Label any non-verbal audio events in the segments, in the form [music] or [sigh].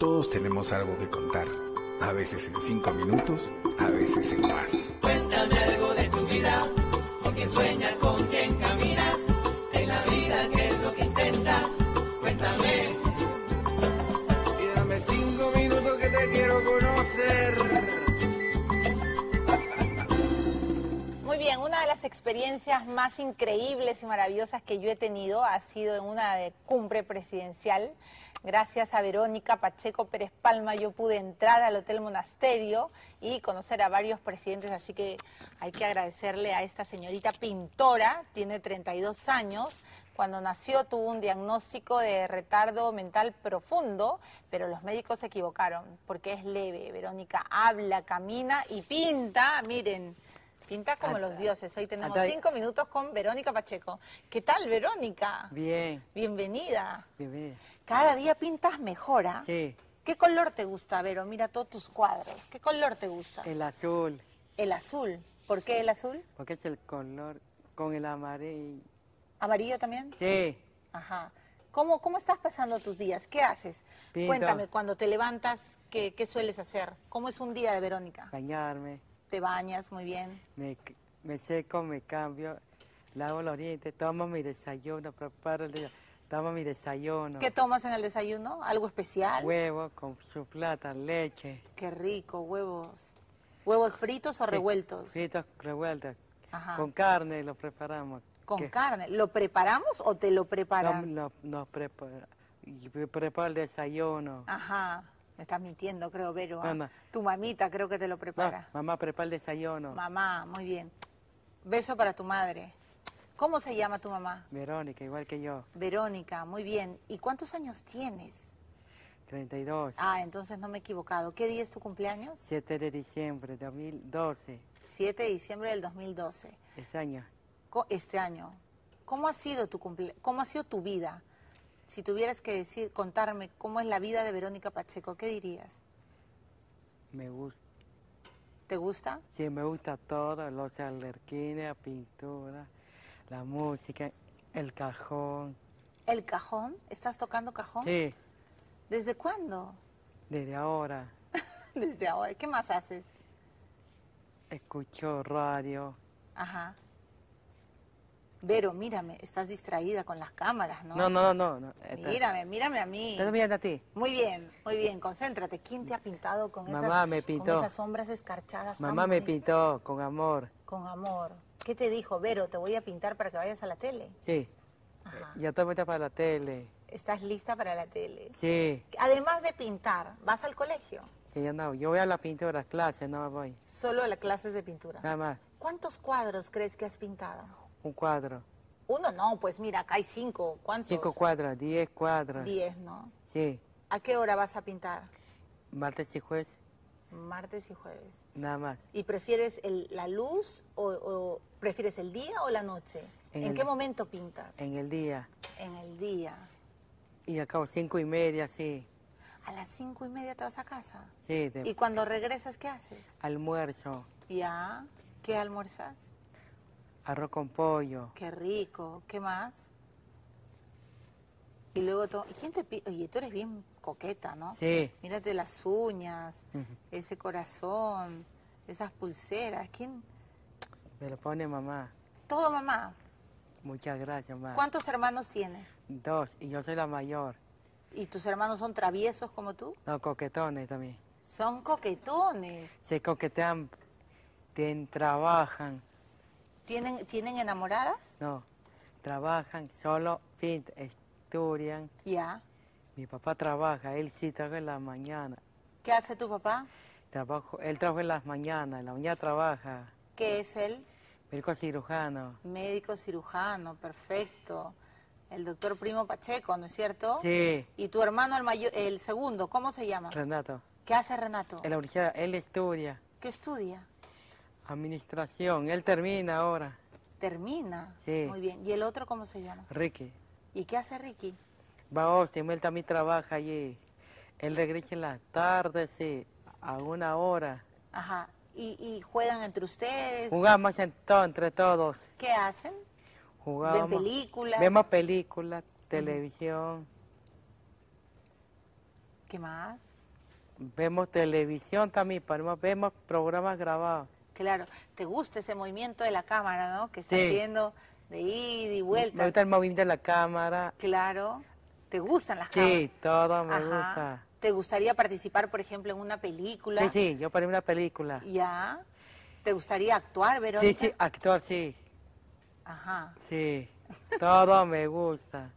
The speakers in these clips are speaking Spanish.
Todos tenemos algo que contar, a veces en cinco minutos, a veces en más. Cuéntame algo de tu vida, con experiencias más increíbles y maravillosas que yo he tenido ha sido en una cumbre presidencial. Gracias a Verónica Pacheco Pérez Palma yo pude entrar al Hotel Monasterio y conocer a varios presidentes, así que hay que agradecerle a esta señorita pintora, tiene 32 años, cuando nació tuvo un diagnóstico de retardo mental profundo, pero los médicos se equivocaron porque es leve. Verónica habla, camina y pinta, miren. Pinta como los dioses. Hoy tenemos cinco minutos con Verónica Pacheco. ¿Qué tal, Verónica? Bien. Bienvenida. Bienvenida. Cada día pintas mejor, ¿ah? Sí. ¿Qué color te gusta, Vero? Mira todos tus cuadros. ¿Qué color te gusta? El azul. El azul. ¿Por qué el azul? Porque es el color con el amarillo. ¿Amarillo también? Sí. Ajá. ¿Cómo, cómo estás pasando tus días? ¿Qué haces? Cuéntame, cuando te levantas, ¿qué, ¿qué sueles hacer? ¿Cómo es un día de Verónica? Bañarme te bañas muy bien. Me, seco, me cambio, lavo los oriente tomo mi desayuno, preparo el desayuno. Tomo mi desayuno. ¿Qué tomas en el desayuno? ¿Algo especial? Huevo con su plata, leche. Qué rico, huevos. ¿Huevos fritos o revueltos? Fritos revueltos. Con carne lo preparamos. ¿Con carne? ¿Lo preparamos o te lo preparan? Nos no, no prepara, preparo el desayuno. Ajá. Me estás mintiendo, creo, Vero. Ah, mamá. Tu mamita creo que te lo prepara. mamá, prepara el desayuno. Mamá, muy bien. Beso para tu madre. ¿Cómo se llama tu mamá? Verónica, igual que yo. Verónica, muy bien. ¿Y cuántos años tienes? 32. Ah, entonces no me he equivocado. ¿Qué día es tu cumpleaños? 7 de diciembre de 2012. 7 de diciembre del 2012. Este año. Este año. ¿Cómo ha sido tu, cumple... ¿Cómo ha sido tu vida? si tuvieras que decir, contarme cómo es la vida de Verónica Pacheco, ¿qué dirías? Me gusta. ¿Te gusta? Sí, me gusta todo, los alerquines, la pintura, la música, el cajón. ¿El cajón? ¿Estás tocando cajón? Sí. ¿Desde cuándo? Desde ahora. [laughs] Desde ahora. ¿Qué más haces? Escucho radio. Ajá. Vero, mírame, estás distraída con las cámaras, ¿no? No, no, no, no. Eh, mírame, mírame a mí. Estás mirando a ti. Muy bien, muy bien, concéntrate. ¿Quién te ha pintado con, esas, me pintó. con sombras escarchadas? Mamá me pintó con amor. Con amor. ¿Qué te dijo, Vero? Te voy a pintar para que vayas a la tele. Sí. Ajá. Ya a pintar para la tele. ¿Estás lista para la tele? Sí. Además de pintar, ¿vas al colegio? Que ya no, yo voy a la pintura, las clases, no voy. ¿Solo a las clases de pintura? Nada más. ¿Cuántos cuadros crees que has pintado? Un cuadro. Uno no, pues mira, acá hay cinco. ¿Cuántos? Cinco cuadras, diez cuadras. Diez, ¿no? Sí. ¿A qué hora vas a pintar? Martes y jueves. Martes y jueves. Nada más. ¿Y prefieres el, la luz o, prefieres el día o la noche? ¿En, qué momento pintas? En el día. En el día. Y acabo cinco y media, sí. ¿A las cinco y media te vas a casa? Sí. ¿Y cuando regresas qué haces? Almuerzo. ¿Ya? ¿Qué almuerzas? Arroz con pollo. Qué rico. ¿Qué más? Y luego, todo. ¿Y quién te pide? Oye, tú eres bien coqueta, ¿no? Sí. Mírate las uñas, ese corazón, esas pulseras. ¿Quién? Me lo pone mamá. Todo mamá. Muchas gracias, mamá. ¿Cuántos hermanos tienes? Dos, y yo soy la mayor. ¿Y tus hermanos son traviesos como tú? No, coquetones también. Son coquetones. Se coquetean, te trabajan. ¿Tienen, enamoradas? No, trabajan solo, estudian. Ya. Mi papá trabaja, él sí trabaja en la mañana. ¿Qué hace tu papá? él trabaja en las mañanas, en la mañana trabaja. ¿Qué es él? Médico cirujano. Médico cirujano, perfecto. El doctor Primo Pacheco, ¿no es cierto? Sí. ¿Y tu hermano, el, mayor, el segundo, cómo se llama? Renato. ¿Qué hace Renato? En la universidad, él estudia. ¿Qué estudia? Administración, él termina ahora. ¿Termina? Sí. Muy bien. ¿Y el otro cómo se llama? Ricky. ¿Y qué hace Ricky? Va a Austin, él también trabaja allí. Él regresa en las tardes, sí, a una hora. Ajá. ¿Y, juegan entre ustedes? Jugamos entre todos. ¿Qué hacen? Jugamos. películas? Vemos películas, televisión. ¿Qué más? Vemos televisión también, vemos programas grabados. Claro, te gusta ese movimiento de la cámara, ¿no? Que está haciendo de ida y vuelta. Me gusta el movimiento de la cámara. Claro, te gustan las cámaras. Sí, todo me gusta. ¿Te gustaría participar, por ejemplo, en una película? Sí, sí, yo para una película. ¿Ya? ¿Te gustaría actuar, Verónica? Sí, sí, actuar, sí. Ajá. Sí, todo me gusta.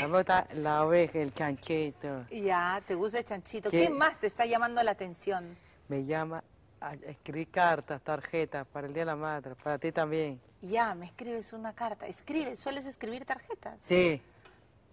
Me la oveja, el chanchito. Ya, ¿te gusta el chanchito? ¿Qué más te está llamando la atención? Me llama Escribí escribir cartas, tarjetas para el Día de la Madre, para ti también. Ya, me escribes una carta. Escribe, ¿Sueles escribir tarjetas? Sí.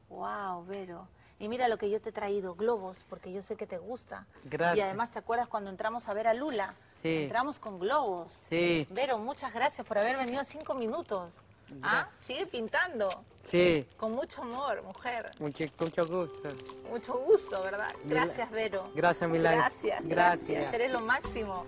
Wow, Vero. Y mira lo que yo te he traído, globos, porque yo sé que te gusta. Gracias. Y además, ¿te acuerdas cuando entramos a ver a Lula? Sí. Entramos con globos. Sí. Vero, muchas gracias por haber venido cinco minutos. Ah, sigue pintando. Sí. Eh, con mucho amor, mujer. Mucho, mucho gusto. Mucho gusto, ¿verdad? Gracias, Vero. Gracias, Milagro. Gracias, gracias, gracias. Eres lo máximo.